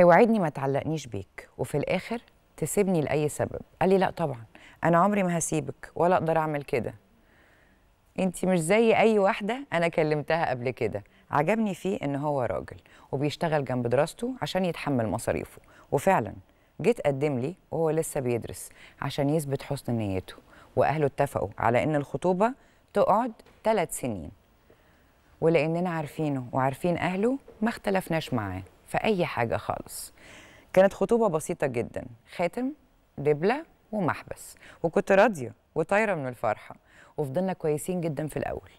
اوعدني ما تعلقنيش بيك وفي الاخر تسيبني لاي سبب قال لي لا طبعا انا عمري ما هسيبك ولا اقدر اعمل كده انت مش زي اي واحده انا كلمتها قبل كده عجبني فيه ان هو راجل وبيشتغل جنب دراسته عشان يتحمل مصاريفه وفعلا جيت قدم لي وهو لسه بيدرس عشان يثبت حسن نيته واهله اتفقوا على ان الخطوبه تقعد ثلاث سنين ولاننا عارفينه وعارفين اهله ما اختلفناش معاه في أي حاجة خالص كانت خطوبة بسيطة جدا خاتم دبلة ومحبس وكنت راضية وطايرة من الفرحة وفضلنا كويسين جدا في الأول